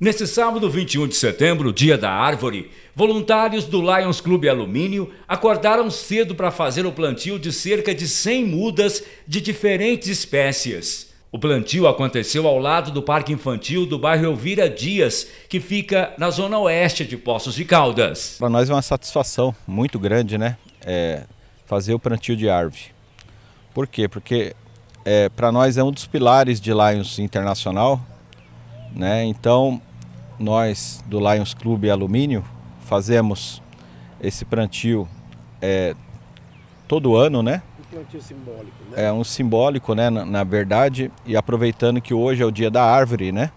Nesse sábado, 21 de setembro, dia da árvore, voluntários do Lions Clube Alumínio acordaram cedo para fazer o plantio de cerca de 100 mudas de diferentes espécies. O plantio aconteceu ao lado do Parque Infantil do bairro Elvira Dias, que fica na zona oeste de Poços de Caldas. Para nós é uma satisfação muito grande, né? É, fazer o plantio de árvore. Por quê? Porque é, para nós é um dos pilares de Lions Internacional, né? Então nós do Lions Clube Alumínio fazemos esse plantio é, todo ano, né? Um plantio simbólico, né? É um simbólico, né, na, na, verdade, e aproveitando que hoje é o dia da árvore, né?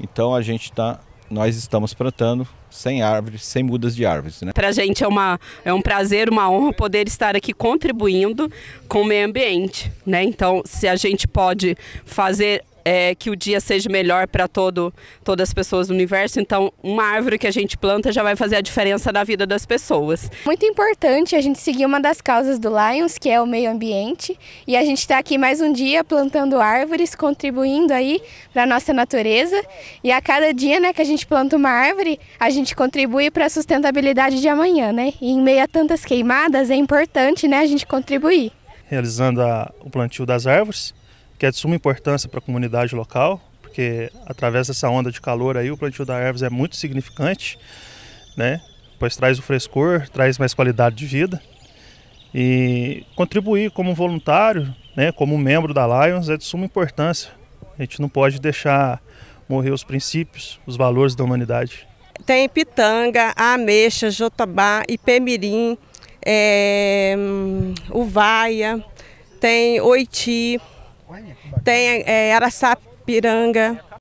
Então a gente está, nós estamos plantando sem árvores, sem mudas de árvores, né? a gente é, uma, é um prazer, uma honra poder estar aqui contribuindo com o meio ambiente, né? Então, se a gente pode fazer é, que o dia seja melhor para todas as pessoas do universo. Então, uma árvore que a gente planta já vai fazer a diferença na vida das pessoas. Muito importante a gente seguir uma das causas do Lions, que é o meio ambiente. E a gente está aqui mais um dia plantando árvores, contribuindo aí para a nossa natureza. E a cada dia né, que a gente planta uma árvore, a gente contribui para a sustentabilidade de amanhã. Né? E em meio a tantas queimadas, é importante né, a gente contribuir. Realizando a, o plantio das árvores, que é de suma importância para a comunidade local, porque através dessa onda de calor aí o plantio da ervas é muito significante, né? Pois traz o frescor, traz mais qualidade de vida. E contribuir como voluntário, né, como membro da Lions é de suma importância. A gente não pode deixar morrer os princípios, os valores da humanidade. Tem pitanga, ameixa, jotobá, ipemirim, é, uvaia, tem oiti, tem é, Araçapiranga,